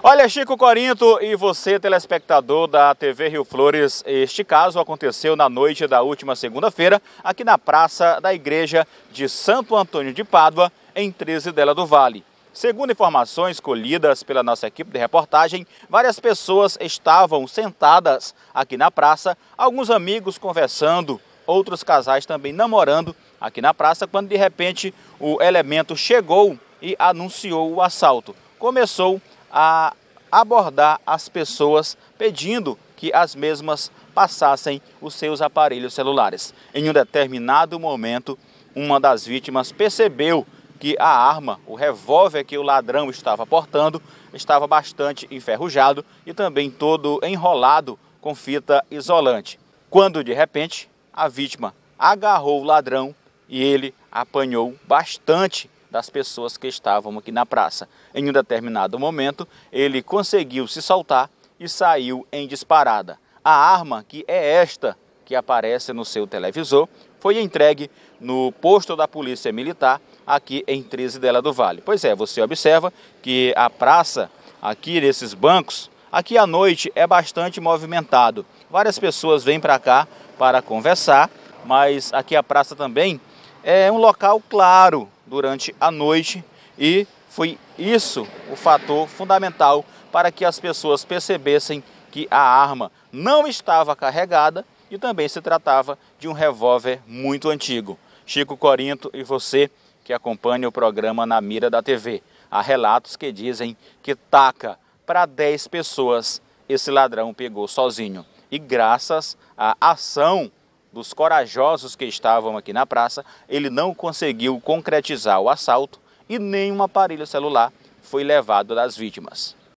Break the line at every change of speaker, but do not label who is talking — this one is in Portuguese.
Olha, Chico Corinto e você, telespectador da TV Rio Flores, este caso aconteceu na noite da última segunda-feira, aqui na praça da Igreja de Santo Antônio de Pádua, em 13 dela do Vale. Segundo informações colhidas pela nossa equipe de reportagem, várias pessoas estavam sentadas aqui na praça, alguns amigos conversando, outros casais também namorando aqui na praça, quando de repente o elemento chegou e anunciou o assalto. Começou a abordar as pessoas pedindo que as mesmas passassem os seus aparelhos celulares. Em um determinado momento, uma das vítimas percebeu que a arma, o revólver que o ladrão estava portando, estava bastante enferrujado e também todo enrolado com fita isolante. Quando de repente a vítima agarrou o ladrão e ele apanhou bastante das pessoas que estavam aqui na praça. Em um determinado momento, ele conseguiu se soltar e saiu em disparada. A arma, que é esta que aparece no seu televisor, foi entregue no posto da Polícia Militar aqui em 13 dela do Vale. Pois é, você observa que a praça aqui nesses bancos, aqui à noite é bastante movimentado. Várias pessoas vêm para cá para conversar, mas aqui a praça também é, um local claro durante a noite e foi isso o fator fundamental para que as pessoas percebessem que a arma não estava carregada e também se tratava de um revólver muito antigo. Chico Corinto e você que acompanha o programa Na Mira da TV. Há relatos que dizem que taca para 10 pessoas esse ladrão pegou sozinho. E graças à ação dos corajosos que estavam aqui na praça, ele não conseguiu concretizar o assalto e nenhum aparelho celular foi levado das vítimas.